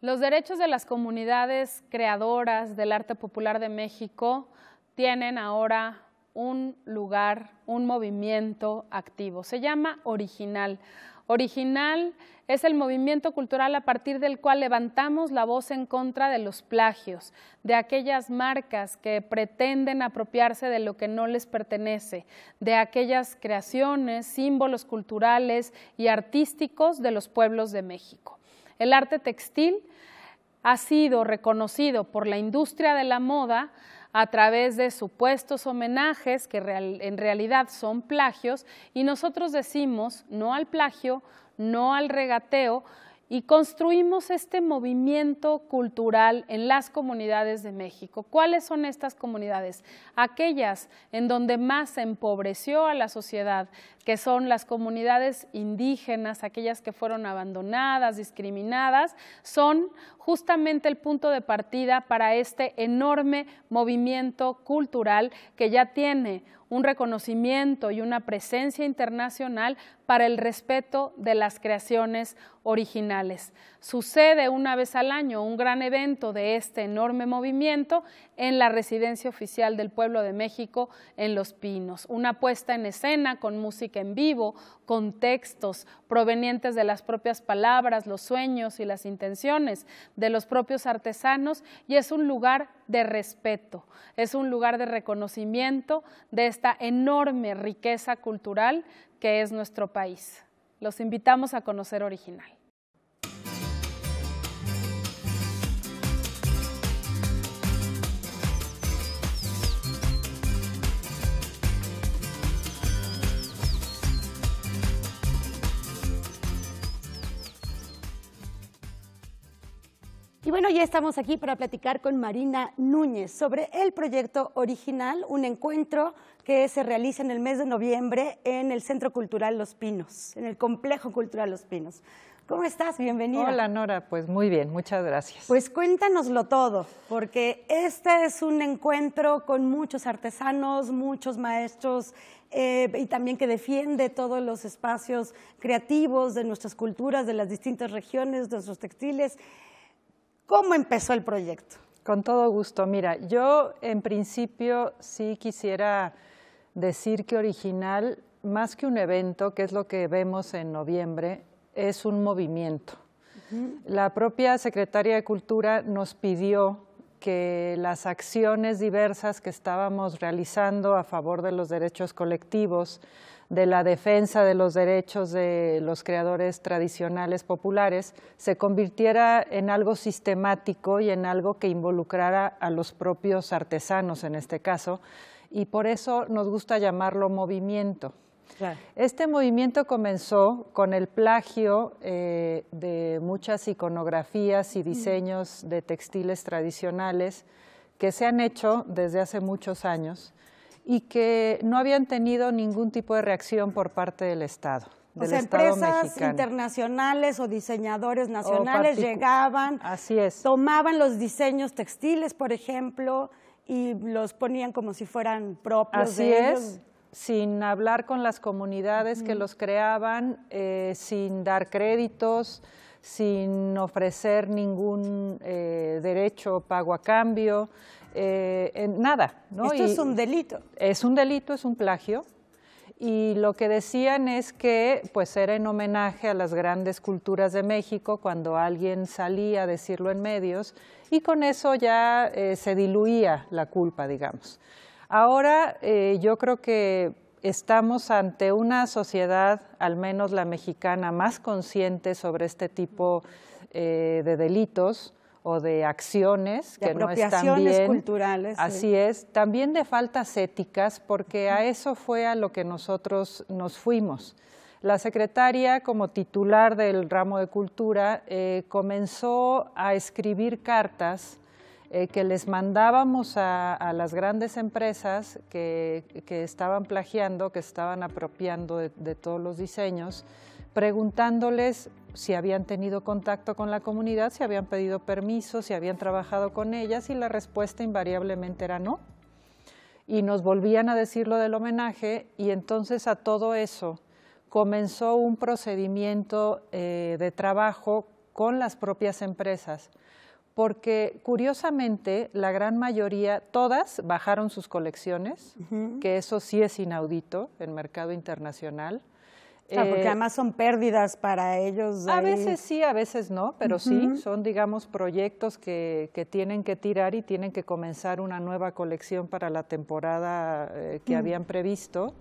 Los derechos de las comunidades creadoras del arte popular de México tienen ahora un lugar, un movimiento activo. Se llama Original. Original es el movimiento cultural a partir del cual levantamos la voz en contra de los plagios, de aquellas marcas que pretenden apropiarse de lo que no les pertenece, de aquellas creaciones, símbolos culturales y artísticos de los pueblos de México. El arte textil ha sido reconocido por la industria de la moda a través de supuestos homenajes que en realidad son plagios y nosotros decimos no al plagio, no al regateo y construimos este movimiento cultural en las comunidades de México. ¿Cuáles son estas comunidades? Aquellas en donde más se empobreció a la sociedad, que son las comunidades indígenas, aquellas que fueron abandonadas, discriminadas, son justamente el punto de partida para este enorme movimiento cultural que ya tiene un reconocimiento y una presencia internacional para el respeto de las creaciones originales. Sucede una vez al año un gran evento de este enorme movimiento en la residencia oficial del Pueblo de México en Los Pinos, una puesta en escena con música en vivo, con textos provenientes de las propias palabras, los sueños y las intenciones de los propios artesanos y es un lugar de respeto, es un lugar de reconocimiento de esta enorme riqueza cultural que es nuestro país. Los invitamos a conocer Original. Y bueno, ya estamos aquí para platicar con Marina Núñez sobre el proyecto original, un encuentro que se realiza en el mes de noviembre en el Centro Cultural Los Pinos, en el Complejo Cultural Los Pinos. ¿Cómo estás? Bienvenida. Hola Nora, pues muy bien, muchas gracias. Pues cuéntanoslo todo, porque este es un encuentro con muchos artesanos, muchos maestros eh, y también que defiende todos los espacios creativos de nuestras culturas, de las distintas regiones, de nuestros textiles. ¿Cómo empezó el proyecto? Con todo gusto. Mira, yo en principio sí quisiera decir que Original, más que un evento, que es lo que vemos en noviembre, es un movimiento. La propia Secretaria de Cultura nos pidió que las acciones diversas que estábamos realizando a favor de los derechos colectivos, de la defensa de los derechos de los creadores tradicionales populares se convirtiera en algo sistemático y en algo que involucrara a los propios artesanos en este caso, y por eso nos gusta llamarlo movimiento. Este movimiento comenzó con el plagio eh, de muchas iconografías y diseños de textiles tradicionales que se han hecho desde hace muchos años y que no habían tenido ningún tipo de reacción por parte del Estado. Del o sea, empresas internacionales o diseñadores nacionales llegaban, tomaban los diseños textiles, por ejemplo, y los ponían como si fueran propios. Así de ellos. es sin hablar con las comunidades que los creaban, eh, sin dar créditos, sin ofrecer ningún eh, derecho o pago a cambio, eh, en nada. ¿no? Esto es un delito. Es un delito, es un plagio. Y lo que decían es que pues era en homenaje a las grandes culturas de México cuando alguien salía a decirlo en medios y con eso ya eh, se diluía la culpa, digamos. Ahora eh, yo creo que estamos ante una sociedad, al menos la mexicana, más consciente sobre este tipo de delitos o de acciones que no están bien. culturales. Así es, también de faltas éticas, porque a eso fue a lo que nosotros nos fuimos. La secretaria, como titular del ramo de cultura, eh, comenzó a escribir cartas eh, que les mandábamos a, las grandes empresas que, estaban plagiando, que estaban apropiando de todos los diseños, preguntándoles si habían tenido contacto con la comunidad, si habían pedido permiso, si habían trabajado con ellas y la respuesta invariablemente era no. Y nos volvían a decir lo del homenaje y entonces a todo eso comenzó un procedimiento eh, de trabajo con las propias empresas, porque curiosamente la gran mayoría, todas bajaron sus colecciones, que eso sí es inaudito en mercado internacional, porque eh, además son pérdidas para ellos. A veces sí, a veces no, pero sí, son, digamos, proyectos que, tienen que tirar y tienen que comenzar una nueva colección para la temporada eh, que mm. habían previsto.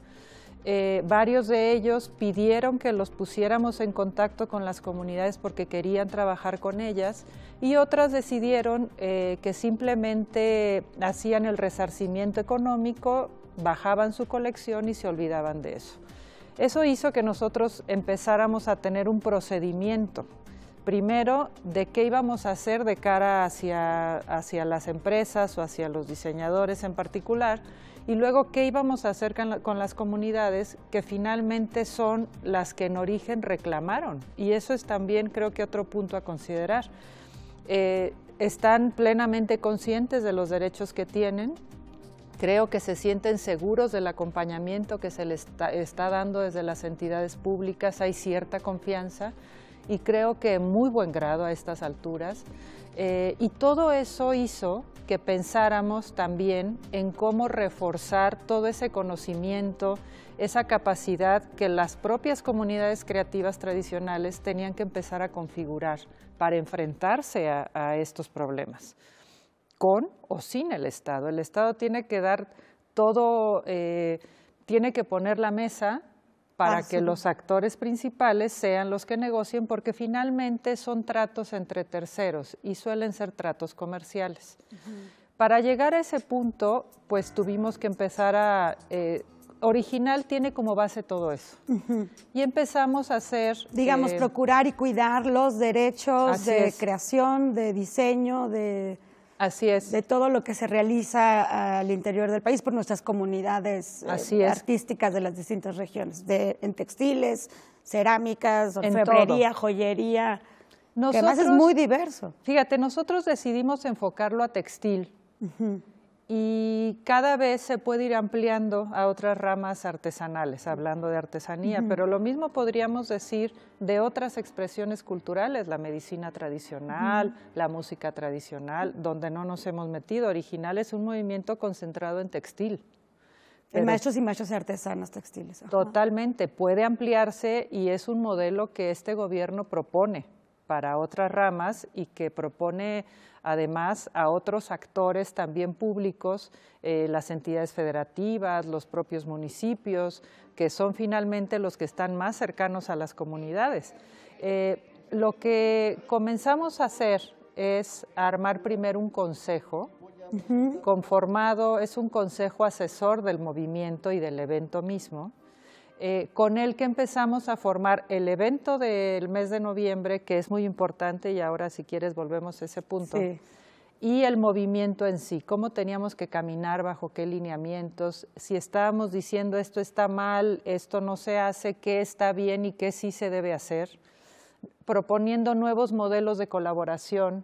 Eh, varios de ellos pidieron que los pusiéramos en contacto con las comunidades porque querían trabajar con ellas y otras decidieron que simplemente hacían el resarcimiento económico, bajaban su colección y se olvidaban de eso. Eso hizo que nosotros empezáramos a tener un procedimiento. Primero, de qué íbamos a hacer de cara hacia, hacia las empresas o hacia los diseñadores en particular, y luego qué íbamos a hacer con, las comunidades que finalmente son las que en origen reclamaron. Y eso es también creo que otro punto a considerar. Eh, están plenamente conscientes de los derechos que tienen, Creo que se sienten seguros del acompañamiento que se les está, dando desde las entidades públicas, hay cierta confianza y creo que en muy buen grado a estas alturas. Eh, y todo eso hizo que pensáramos también en cómo reforzar todo ese conocimiento, esa capacidad que las propias comunidades creativas tradicionales tenían que empezar a configurar para enfrentarse a estos problemas con o sin el Estado. El Estado tiene que dar todo, eh, tiene que poner la mesa para que los actores principales sean los que negocien, porque finalmente son tratos entre terceros y suelen ser tratos comerciales. Para llegar a ese punto, pues tuvimos que empezar a... Eh, original tiene como base todo eso. Y empezamos a hacer... Digamos, eh, procurar y cuidar los derechos de creación, de diseño, de Así es. De todo lo que se realiza ah, al interior del país por nuestras comunidades eh, artísticas de las distintas regiones, de, en textiles, cerámicas, orfebrería, joyería. que además es muy diverso. Fíjate, nosotros decidimos enfocarlo a textil y cada vez se puede ir ampliando a otras ramas artesanales, hablando de artesanía, pero lo mismo podríamos decir de otras expresiones culturales, la medicina tradicional, la música tradicional, donde no nos hemos metido. Original es un movimiento concentrado en textil. En maestros y maestras artesanas textiles. Totalmente, puede ampliarse y es un modelo que este gobierno propone para otras ramas y que propone además a otros actores también públicos, eh, las entidades federativas, los propios municipios, que son finalmente los que están más cercanos a las comunidades. Eh, lo que comenzamos a hacer es armar primero un consejo, conformado, es un consejo asesor del movimiento y del evento mismo, eh, con el que empezamos a formar el evento del mes de noviembre, que es muy importante y ahora si quieres volvemos a ese punto. Y el movimiento en sí, cómo teníamos que caminar, bajo qué lineamientos, si estábamos diciendo esto está mal, esto no se hace, qué está bien y qué sí se debe hacer, proponiendo nuevos modelos de colaboración.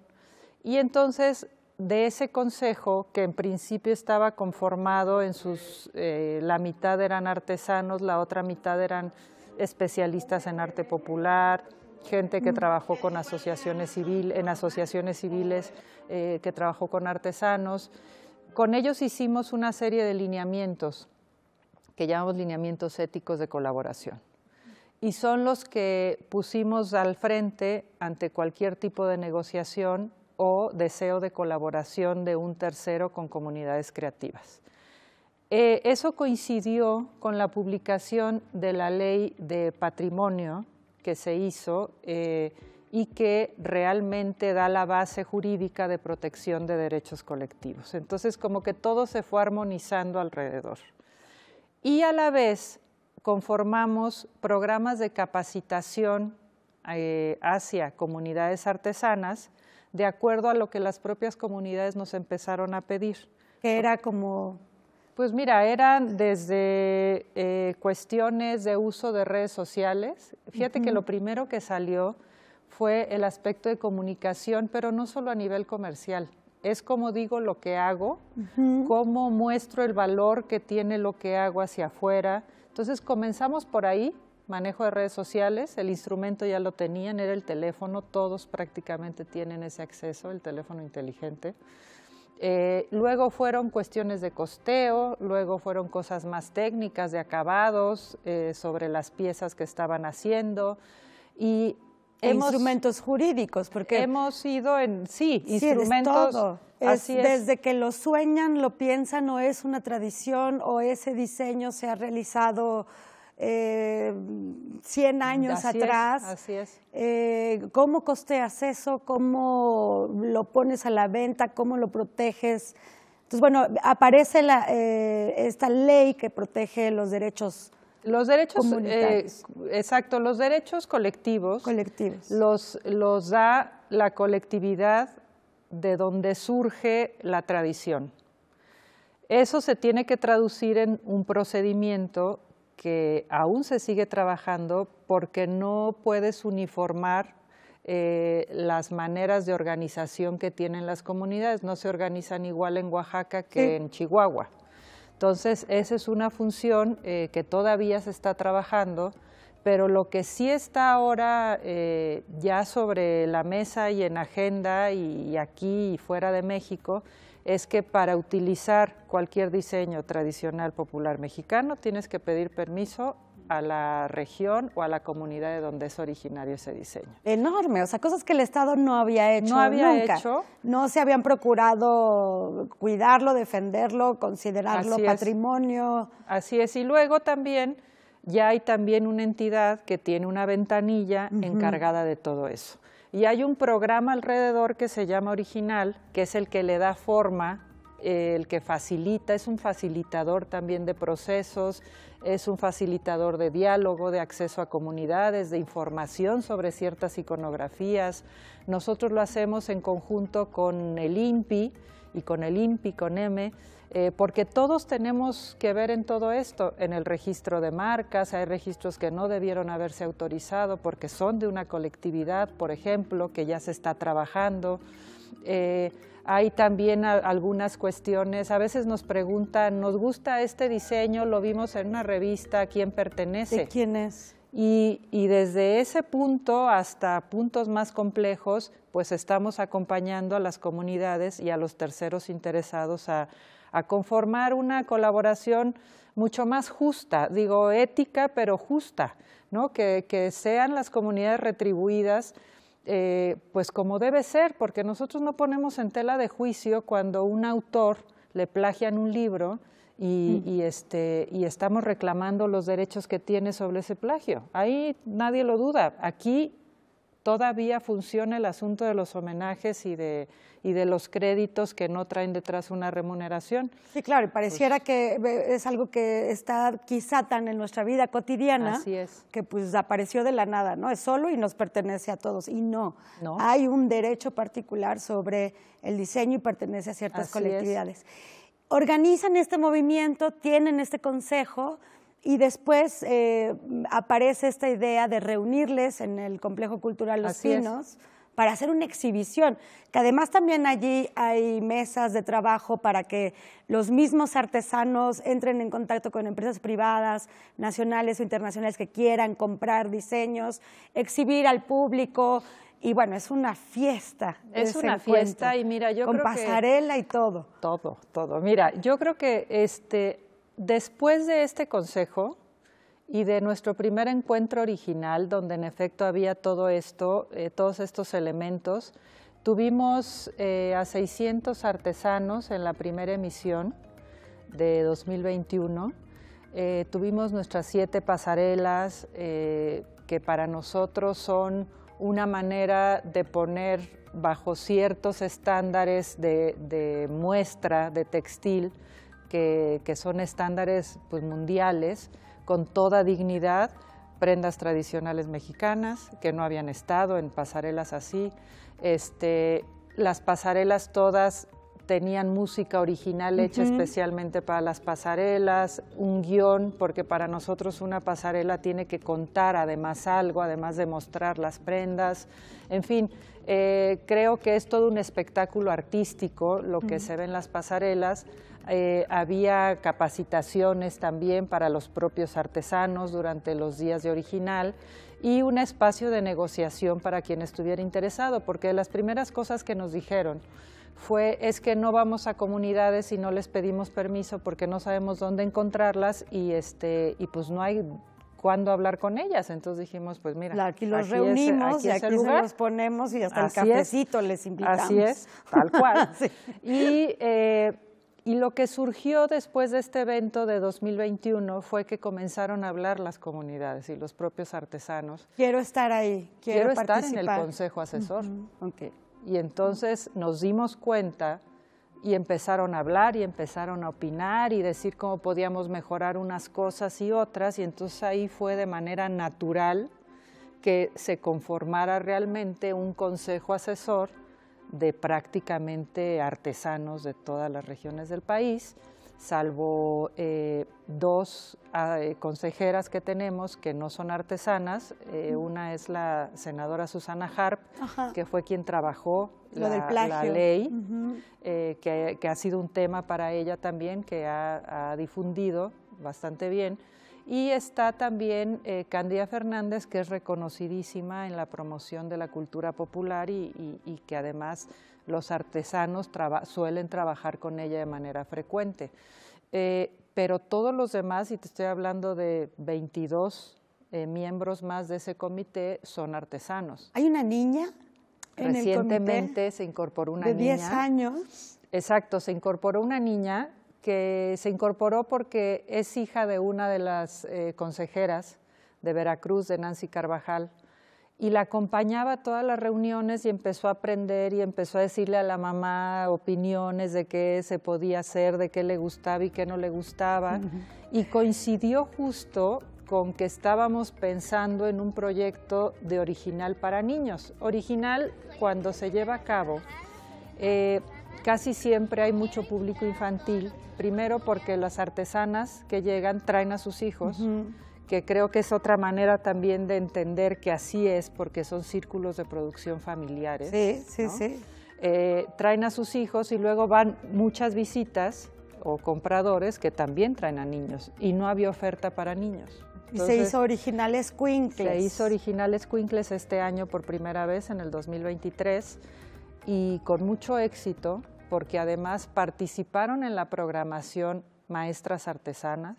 Y entonces de ese consejo, que en principio estaba conformado en sus, eh, la mitad eran artesanos, la otra mitad eran especialistas en arte popular, gente que trabajó con asociaciones en asociaciones civiles, eh, que trabajó con artesanos. Con ellos hicimos una serie de lineamientos que llamamos lineamientos éticos de colaboración. Y son los que pusimos al frente ante cualquier tipo de negociación o deseo de colaboración de un tercero con comunidades creativas. Eh, eso coincidió con la publicación de la ley de patrimonio que se hizo eh, y que realmente da la base jurídica de protección de derechos colectivos. Entonces, como que todo se fue armonizando alrededor. Y a la vez conformamos programas de capacitación eh, hacia comunidades artesanas, de acuerdo a lo que las propias comunidades nos empezaron a pedir. Que era como... Pues mira, eran desde eh, cuestiones de uso de redes sociales. Fíjate que lo primero que salió fue el aspecto de comunicación, pero no solo a nivel comercial. Es como digo lo que hago, cómo muestro el valor que tiene lo que hago hacia afuera. Entonces comenzamos por ahí manejo de redes sociales, el instrumento ya lo tenían, era el teléfono, todos prácticamente tienen ese acceso, el teléfono inteligente. Eh, luego fueron cuestiones de costeo, luego fueron cosas más técnicas de acabados eh, sobre las piezas que estaban haciendo y e instrumentos jurídicos, porque hemos ido en sí, instrumentos. Desde que lo sueñan, lo piensan, o es una tradición, o ese diseño se ha realizado eh, 100 años atrás. Eh, ¿Cómo costeas eso? ¿Cómo lo pones a la venta? ¿Cómo lo proteges? Entonces, bueno, aparece la, eh, esta ley que protege los derechos. Los derechos, eh, exacto, los derechos colectivos, colectivos. Los, los da la colectividad de donde surge la tradición. Eso se tiene que traducir en un procedimiento que aún se sigue trabajando porque no puedes uniformar eh, las maneras de organización que tienen las comunidades. No se organizan igual en Oaxaca que en Chihuahua. Entonces, esa es una función eh, que todavía se está trabajando, pero lo que sí está ahora eh, ya sobre la mesa y en agenda y aquí y fuera de México es que para utilizar cualquier diseño tradicional popular mexicano tienes que pedir permiso a la región o a la comunidad de donde es originario ese diseño. Enorme, o sea, cosas que el Estado no había hecho. No nunca. No se habían procurado cuidarlo, defenderlo, considerarlo patrimonio. Así es, y luego también ya hay también una entidad que tiene una ventanilla encargada de todo eso. Y hay un programa alrededor que se llama Original, que es el que le da forma, eh, el que facilita, es un facilitador también de procesos, es un facilitador de diálogo, de acceso a comunidades, de información sobre ciertas iconografías. Nosotros lo hacemos en conjunto con el INPI y con el INPI, con M, eh, porque todos tenemos que ver en todo esto, en el registro de marcas, hay registros que no debieron haberse autorizado porque son de una colectividad, por ejemplo, que ya se está trabajando. Eh, hay también algunas cuestiones, a veces nos preguntan, nos gusta este diseño, lo vimos en una revista, ¿a quién pertenece? ¿De quién es? y, desde ese punto hasta puntos más complejos, pues estamos acompañando a las comunidades y a los terceros interesados a, a conformar una colaboración mucho más justa, digo ética, pero justa, ¿no? que, sean las comunidades retribuidas. Eh, pues como debe ser, porque nosotros no ponemos en tela de juicio cuando un autor le plagian un libro y, mm. y, este, y estamos reclamando los derechos que tiene sobre ese plagio. Ahí nadie lo duda. Aquí todavía funciona el asunto de los homenajes y de, y de los créditos que no traen detrás una remuneración. Sí, claro, y pues pareciera que es algo que está quizá tan en nuestra vida cotidiana que pues apareció de la nada, ¿no? Es solo y nos pertenece a todos. Y no, no. hay un derecho particular sobre el diseño y pertenece a ciertas colectividades. Organizan este movimiento, tienen este consejo. Y después eh, aparece esta idea de reunirles en el Complejo Cultural Los Pinos. para hacer una exhibición, que además también allí hay mesas de trabajo para que los mismos artesanos entren en contacto con empresas privadas, nacionales o internacionales que quieran comprar diseños, exhibir al público. Y bueno, es una fiesta. Es una fiesta y mira, yo con pasarela y todo. Todo, todo. Mira, yo creo que este, Después de este consejo y de nuestro primer encuentro original, donde en efecto había todo esto, eh, todos estos elementos, tuvimos eh, a 600 artesanos en la primera emisión de 2021. Eh, tuvimos nuestras siete pasarelas que para nosotros son una manera de poner bajo ciertos estándares de muestra de textil que, son estándares pues, mundiales, con toda dignidad, prendas tradicionales mexicanas que no habían estado en pasarelas así. Este, las pasarelas todas tenían música original hecha especialmente para las pasarelas, un guión, porque para nosotros una pasarela tiene que contar además algo, además de mostrar las prendas. En fin, eh, creo que es todo un espectáculo artístico lo que se ve en las pasarelas eh, había capacitaciones también para los propios artesanos durante los días de original y un espacio de negociación para quien estuviera interesado, porque las primeras cosas que nos dijeron fue es que no vamos a comunidades y no les pedimos permiso porque no sabemos dónde encontrarlas y este y pues no hay cuándo hablar con ellas. Entonces dijimos, pues mira, aquí los reunimos y los ponemos y hasta el cafecito les invitamos. Así es, tal cual. Y eh, y lo que surgió después de este evento de 2021 fue que comenzaron a hablar las comunidades y los propios artesanos. Quiero estar ahí, quiero, estar en el consejo asesor. Y entonces nos dimos cuenta y empezaron a hablar y empezaron a opinar y decir cómo podíamos mejorar unas cosas y otras. Y entonces ahí fue de manera natural que se conformara realmente un consejo asesor de prácticamente artesanos de todas las regiones del país, salvo eh, dos ah, eh, consejeras que tenemos que no son artesanas. Eh, una es la senadora Susana Harp, que fue quien trabajó la, ley, que, ha sido un tema para ella también, que ha difundido bastante bien y está también eh, Fernández, que es reconocidísima en la promoción de la cultura popular y, que además los artesanos suelen trabajar con ella de manera frecuente. Eh, pero todos los demás, y te estoy hablando de 22 eh, miembros más de ese comité, son artesanos. ¿Hay una niña? Recientemente en el comité se incorporó una niña. De 10 años. Exacto, se incorporó una niña que se incorporó porque es hija de una de las eh, consejeras de Veracruz, de Nancy Carvajal, y la acompañaba a todas las reuniones y empezó a aprender y empezó a decirle a la mamá opiniones de qué se podía hacer, de qué le gustaba y qué no le gustaba. Y coincidió justo con que estábamos pensando en un proyecto de original para niños. Original cuando se lleva a cabo. Eh, Casi siempre hay mucho público infantil, primero porque las artesanas que llegan traen a sus hijos, que creo que es otra manera también de entender que así es, porque son círculos de producción familiares. Sí, sí, sí. Eh, traen a sus hijos y luego van muchas visitas o compradores que también traen a niños y no había oferta para niños. y se hizo originales Quinkles. Se hizo originales Quinkles este año por primera vez en el 2023 y con mucho éxito porque además participaron en la programación maestras artesanas,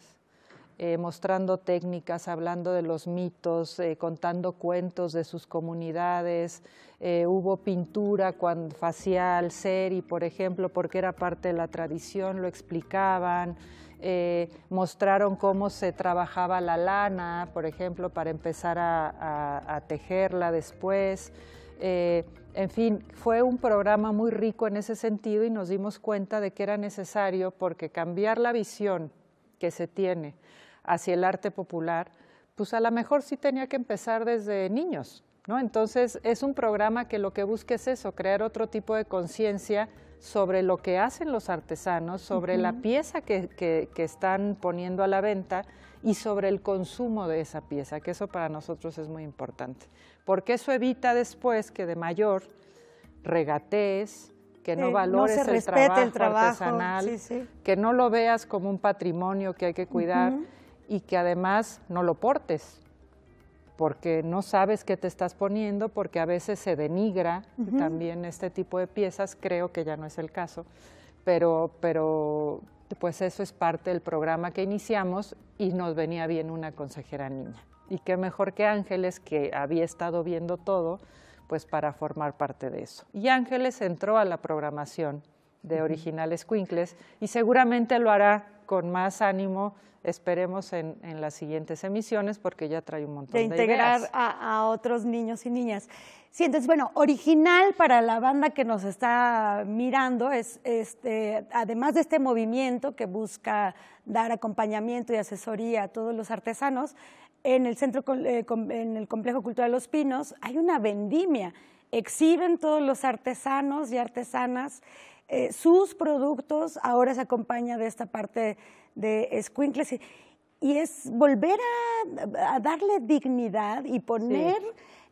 eh, mostrando técnicas, hablando de los mitos, eh, contando cuentos de sus comunidades. Eh, hubo pintura cuando, ser y, por ejemplo, porque era parte de la tradición, lo explicaban. mostraron cómo se trabajaba la lana, por ejemplo, para empezar a tejerla después. En fin, fue un programa muy rico en ese sentido y nos dimos cuenta de que era necesario porque cambiar la visión que se tiene hacia el arte popular, pues a lo mejor sí tenía que empezar desde niños, ¿no? Entonces es un programa que lo que busca es eso, crear otro tipo de conciencia sobre lo que hacen los artesanos, sobre la pieza que están poniendo a la venta y sobre el consumo de esa pieza, que eso para nosotros es muy importante, porque eso evita después que de mayor regatees, que no eh, valores el, trabajo artesanal, que no lo veas como un patrimonio que hay que cuidar y que además no lo portes, porque no sabes qué te estás poniendo, porque a veces se denigra también este tipo de piezas, creo que ya no es el caso, pero, pero pues eso es parte del programa que iniciamos y nos venía bien una consejera niña. Y qué mejor que Ángeles, que había estado viendo todo, pues para formar parte de eso. Y Ángeles entró a la programación de Originales Quinkles y seguramente lo hará con más ánimo esperemos en, las siguientes emisiones porque ya trae un montón de, de integrar A, otros niños y niñas. Sí, entonces, bueno, original para la banda que nos está mirando es, este, además de este movimiento que busca dar acompañamiento y asesoría a todos los artesanos, en el, centro, eh, en el Complejo Cultural Los Pinos hay una vendimia. Exhiben todos los artesanos y artesanas eh, sus productos ahora se acompaña de esta parte de Squinkles y, es volver a, darle dignidad y poner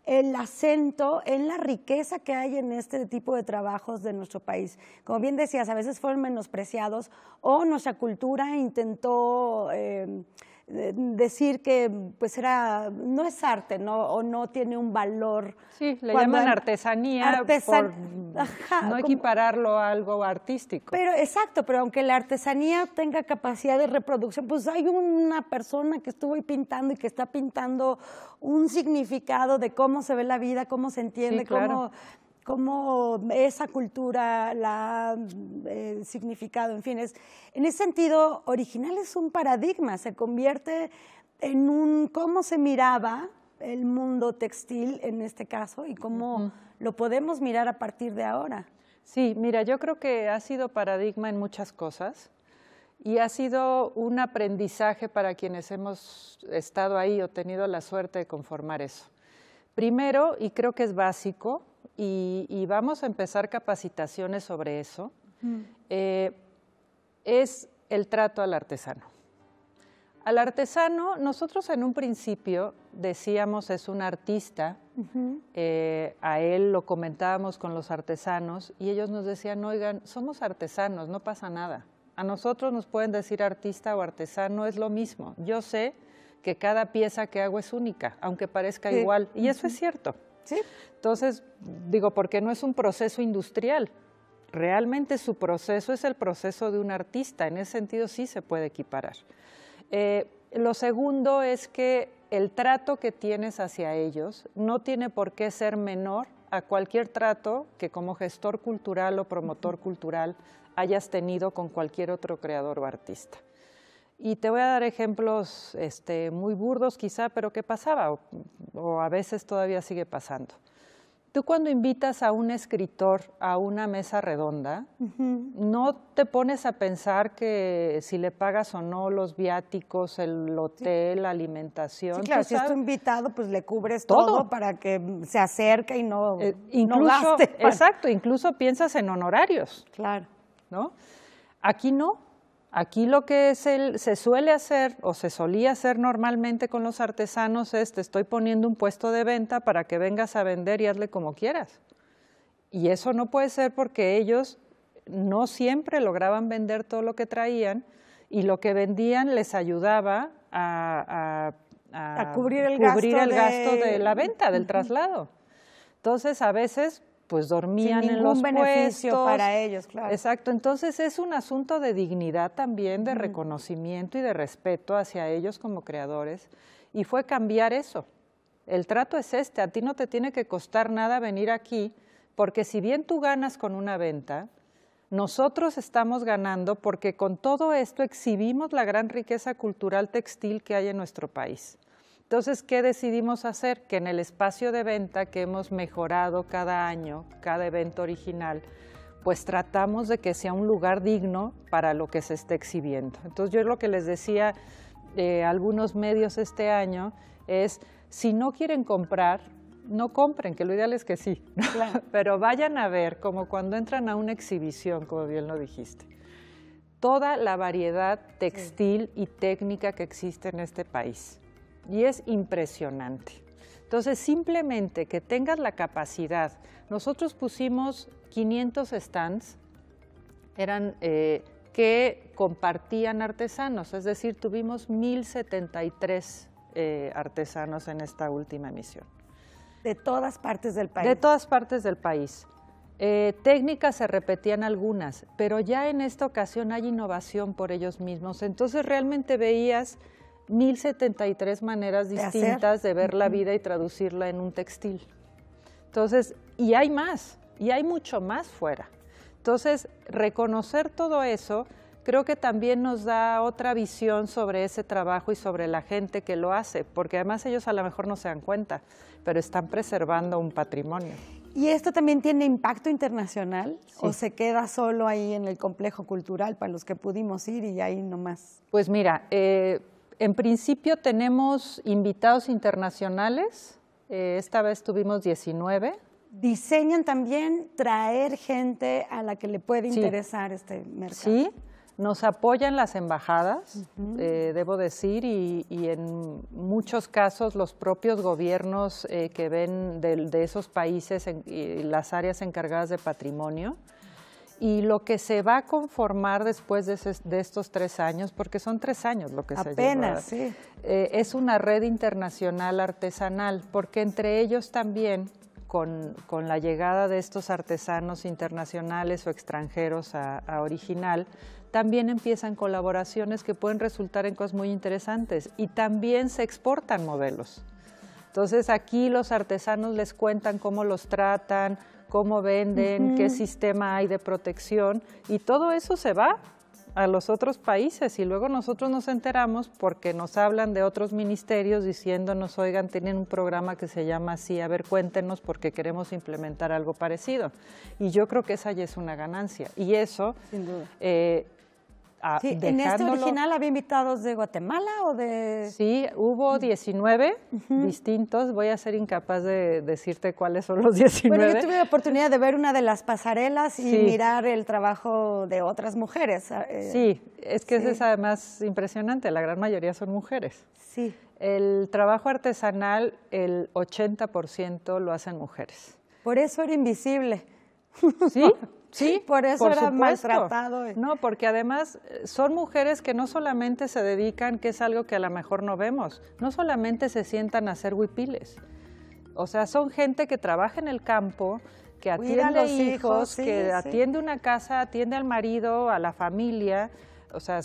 el acento en la riqueza que hay en este tipo de trabajos de nuestro país. Como bien decías, a veces fueron menospreciados o nuestra cultura intentó... Eh, eh, decir que pues era no es arte o no tiene un valor sí le llaman artesanía por no equipararlo a algo artístico pero exacto pero aunque la artesanía tenga capacidad de reproducción pues hay una persona que estuvo ahí pintando y que está pintando un significado de cómo se ve la vida cómo se entiende cómo cómo esa cultura la ha significado, en fin, es, en ese sentido, original es un paradigma, se convierte en un cómo se miraba el mundo textil en este caso y cómo lo podemos mirar a partir de ahora. Sí, mira, yo creo que ha sido paradigma en muchas cosas y ha sido un aprendizaje para quienes hemos estado ahí o tenido la suerte de conformar eso. Primero, y creo que es básico, y, vamos a empezar capacitaciones sobre eso, eh, es el trato al artesano. Al artesano, nosotros en un principio decíamos es un artista, eh, a él lo comentábamos con los artesanos y ellos nos decían, oigan, somos artesanos, no pasa nada. A nosotros nos pueden decir artista o artesano, es lo mismo. Yo sé que cada pieza que hago es única, aunque parezca igual, y eso es cierto. Entonces, digo, porque no es un proceso industrial. Realmente su proceso es el proceso de un artista. En ese sentido sí se puede equiparar. Eh, lo segundo es que el trato que tienes hacia ellos no tiene por qué ser menor a cualquier trato que como gestor cultural o promotor cultural hayas tenido con cualquier otro creador o artista. Y te voy a dar ejemplos este, muy burdos quizá, pero que pasaba o, a veces todavía sigue pasando. Tú cuando invitas a un escritor a una mesa redonda, no te pones a pensar que si le pagas o no los viáticos, el hotel, la alimentación. Sí, claro, si es tu invitado, pues le cubres todo, para que se acerque y no, eh, incluso, no gaste Exacto, incluso piensas en honorarios. Claro. ¿no? Aquí no Aquí lo que es se suele hacer o se solía hacer normalmente con los artesanos es te estoy poniendo un puesto de venta para que vengas a vender y hazle como quieras. Y eso no puede ser porque ellos no siempre lograban vender todo lo que traían y lo que vendían les ayudaba a, cubrir el, gasto, de... la venta, del traslado. Entonces, a veces pues dormían en los beneficio para ellos, claro. Exacto, entonces es un asunto de dignidad también, de reconocimiento y de respeto hacia ellos como creadores y fue cambiar eso. El trato es este, a ti no te tiene que costar nada venir aquí, porque si bien tú ganas con una venta, nosotros estamos ganando porque con todo esto exhibimos la gran riqueza cultural textil que hay en nuestro país. Entonces, ¿qué decidimos hacer? Que en el espacio de venta que hemos mejorado cada año, cada evento original, pues tratamos de que sea un lugar digno para lo que se esté exhibiendo. Entonces, yo lo que les decía eh, algunos medios este año es, si no quieren comprar, no compren, que lo ideal es que sí, pero vayan a ver, como cuando entran a una exhibición, como bien lo dijiste, toda la variedad textil y técnica que existe en este país y es impresionante. Entonces, simplemente que tengas la capacidad, nosotros pusimos 500 stands, eran eh, que compartían artesanos, es decir, tuvimos 1073 eh, artesanos en esta última emisión. De todas partes del país. De todas partes del país. Eh, técnicas se repetían algunas, pero ya en esta ocasión hay innovación por ellos mismos. Entonces realmente veías 1073 maneras distintas de, ver la vida y traducirla en un textil. Entonces, y hay más, y hay mucho más fuera. Entonces, reconocer todo eso creo que también nos da otra visión sobre ese trabajo y sobre la gente que lo hace, porque además ellos a lo mejor no se dan cuenta, pero están preservando un patrimonio. ¿Y esto también tiene impacto internacional o se queda solo ahí en el complejo cultural para los que pudimos ir y ahí nomás? Pues mira, eh, en principio tenemos invitados internacionales. Eh, esta vez tuvimos 19. Diseñan también traer gente a la que le puede interesar este mercado. Sí, nos apoyan las embajadas, eh, debo decir, y, en muchos casos los propios gobiernos eh, que ven de, esos países y las áreas encargadas de patrimonio y lo que se va a conformar después de, estos tres años, porque son tres años lo que Apenas, se Apenas, sí. Eh, es una red internacional artesanal, porque entre ellos también, con, la llegada de estos artesanos internacionales o extranjeros a, a original, también empiezan colaboraciones que pueden resultar en cosas muy interesantes y también se exportan modelos. Entonces aquí los artesanos les cuentan cómo los tratan, cómo venden, qué sistema hay de protección y todo eso se va a los otros países y luego nosotros nos enteramos porque nos hablan de otros ministerios diciéndonos, oigan, tienen un programa que se llama así, a ver, cuéntenos porque queremos implementar algo parecido. Y yo creo que esa ya es una ganancia. Y eso Sin eh, ¿En este original había invitados de Guatemala o de...? Sí, hubo 19 mm. distintos. Voy a ser incapaz de decirte cuáles son los 19. Bueno, yo tuve la oportunidad de ver una de las pasarelas y mirar el trabajo de otras mujeres. Ah, eh. Sí, es que es además impresionante. La gran mayoría son mujeres. Sí. El trabajo artesanal, el 80% lo hacen mujeres. Por eso era invisible. ¿Sí? Sí, por eso era maltratado. No, porque además eh, son mujeres que no solamente se dedican, que es algo que a lo mejor no vemos, no solamente se sientan a hacer huipiles. O sea, son gente que trabaja en el campo, que atiende a los hijos, que atiende una casa, atiende al marido, a la familia. O sea,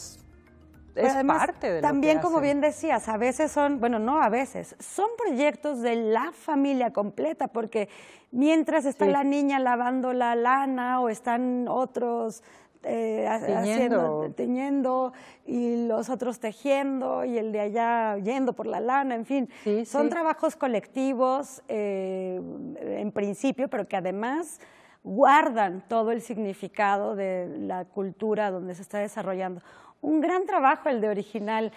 es parte También, como bien decías, a veces son, bueno, no a veces, son proyectos de la familia completa, porque mientras está la niña lavando la lana o están otros eh, Haciendo, y los otros tejiendo y el de allá yendo por la lana, en fin. son trabajos colectivos eh, en principio, pero que además guardan todo el significado de la cultura donde se está desarrollando. Un gran trabajo el de original.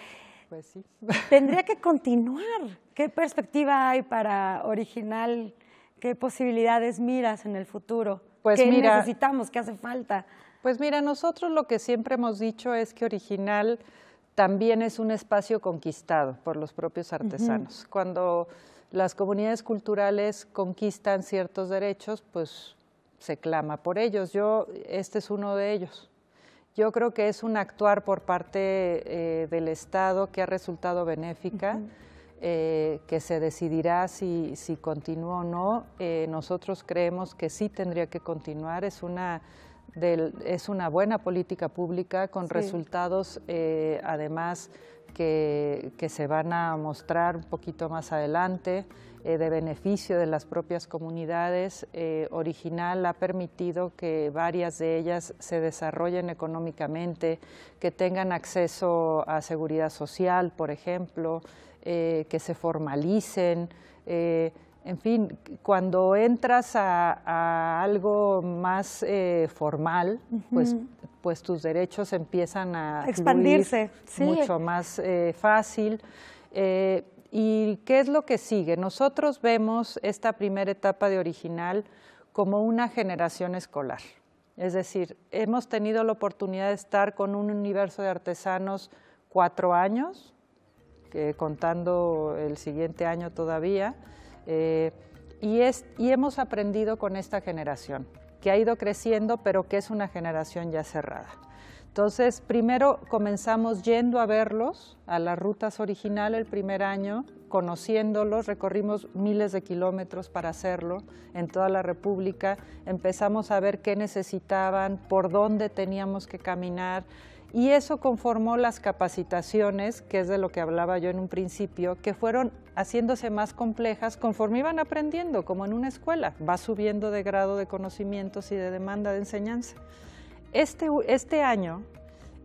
Pues sí. Tendría que continuar. ¿Qué perspectiva hay para original? ¿Qué posibilidades miras en el futuro? Pues ¿Qué necesitamos? ¿Qué hace falta? Pues mira, nosotros lo que siempre hemos dicho es que original también es un espacio conquistado por los propios artesanos. Cuando las comunidades culturales conquistan ciertos derechos, pues se clama por ellos. Yo, este es uno de ellos. Yo creo que es un actuar por parte eh, del Estado que ha resultado benéfica, eh, que se decidirá si, si continúa o no. Eh, nosotros creemos que sí tendría que continuar. Es una, es una buena política pública con resultados, además, que se van a mostrar un poquito más adelante. Eh, de beneficio de las propias comunidades eh, original ha permitido que varias de ellas se desarrollen económicamente, que tengan acceso a seguridad social, por ejemplo, eh, que se formalicen. en fin, cuando entras a, algo más formal, pues pues tus derechos empiezan a expandirse mucho más fácil. ¿Y qué es lo que sigue? Nosotros vemos esta primera etapa de original como una generación escolar. Es decir, hemos tenido la oportunidad de estar con un universo de artesanos cuatro años, contando el siguiente año todavía, eh, y hemos aprendido con esta generación, que ha ido creciendo, pero que es una generación ya cerrada. Entonces, primero comenzamos yendo a verlos a las rutas originales, el primer año, conociéndolos, recorrimos miles de kilómetros para hacerlo en toda la República, empezamos a ver qué necesitaban, por dónde teníamos que caminar y eso conformó las capacitaciones, que es de lo que hablaba yo en un principio, que fueron haciéndose más complejas conforme iban aprendiendo, como en una escuela, va subiendo de grado de conocimientos y de demanda de enseñanza. Este, este año,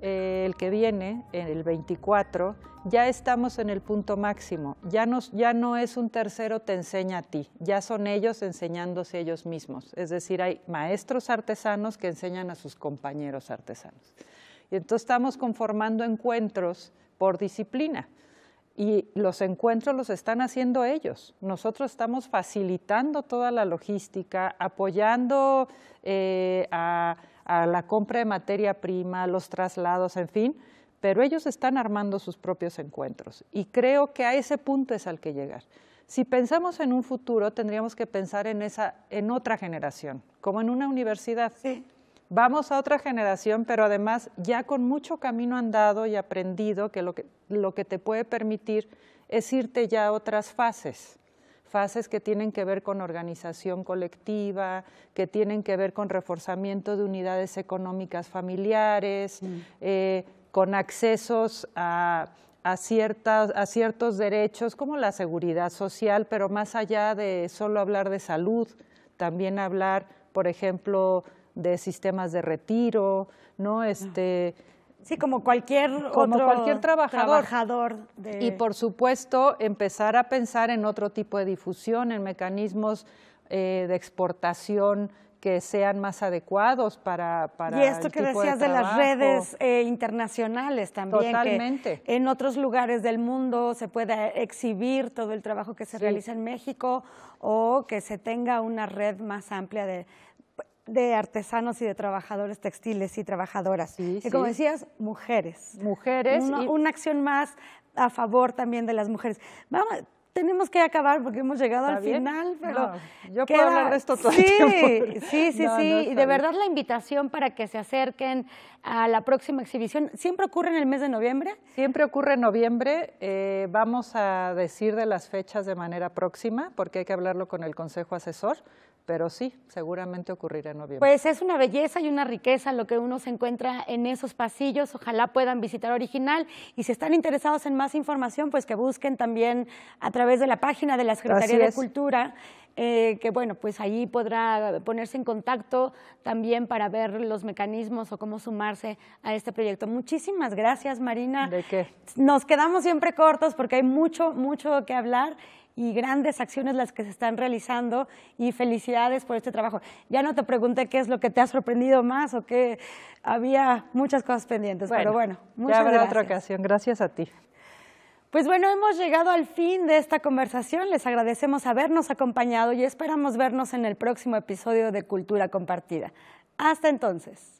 eh, el que viene, el 24, ya estamos en el punto máximo. Ya, nos, ya no es un tercero te enseña a ti, ya son ellos enseñándose ellos mismos. Es decir, hay maestros artesanos que enseñan a sus compañeros artesanos. Y entonces estamos conformando encuentros por disciplina. Y los encuentros los están haciendo ellos. Nosotros estamos facilitando toda la logística, apoyando eh, a a la compra de materia prima, los traslados, en fin, pero ellos están armando sus propios encuentros y creo que a ese punto es al que llegar. Si pensamos en un futuro, tendríamos que pensar en, esa, en otra generación, como en una universidad. Vamos a otra generación, pero además ya con mucho camino andado y aprendido, que, lo que te puede permitir es irte ya a otras fases fases que tienen que ver con organización colectiva, que tienen que ver con reforzamiento de unidades económicas familiares, mm. eh, con accesos a, ciertas, a ciertos derechos como la seguridad social, pero más allá de solo hablar de salud, también hablar, por ejemplo, de sistemas de retiro, ¿no? Ah. Este, no Sí, como cualquier como cualquier trabajador. Y por supuesto, empezar a pensar en otro tipo de difusión, en mecanismos eh, de exportación que sean más adecuados para, para y esto que decías de, las redes eh, internacionales también totalmente en otros lugares del mundo se pueda exhibir todo el trabajo que se realiza en México o que se tenga una red más amplia de de artesanos y de trabajadores textiles y trabajadoras. y como decías, mujeres. Mujeres. Una, acción más a favor también de las mujeres. Vamos, tenemos que acabar porque hemos llegado al final, pero... yo puedo hablar de esto todo sí, Sí, sí, y de verdad la invitación para que se acerquen a la próxima exhibición, ¿siempre ocurre en el mes de noviembre? Siempre ocurre en noviembre. Eh, vamos a decir de las fechas de manera próxima porque hay que hablarlo con el Consejo Asesor pero sí, seguramente ocurrirá en noviembre. Pues es una belleza y una riqueza lo que uno se encuentra en esos pasillos. Ojalá puedan visitar Original. Y si están interesados en más información, pues que busquen también a través de la página de la Secretaría de Cultura. Eh, que bueno, pues ahí podrá ponerse en contacto también para ver los mecanismos o cómo sumarse a este proyecto. Muchísimas gracias, Marina. ¿De qué? Nos quedamos siempre cortos porque hay mucho, mucho que hablar y grandes acciones las que se están realizando y felicidades por este trabajo. Ya no te pregunté qué es lo que te ha sorprendido más o qué. había muchas cosas pendientes, pero bueno, muchas ya habrá otra ocasión, gracias a ti. Pues bueno, hemos llegado al fin de esta conversación. Les agradecemos habernos acompañado y esperamos vernos en el próximo episodio de Cultura Compartida. Hasta entonces.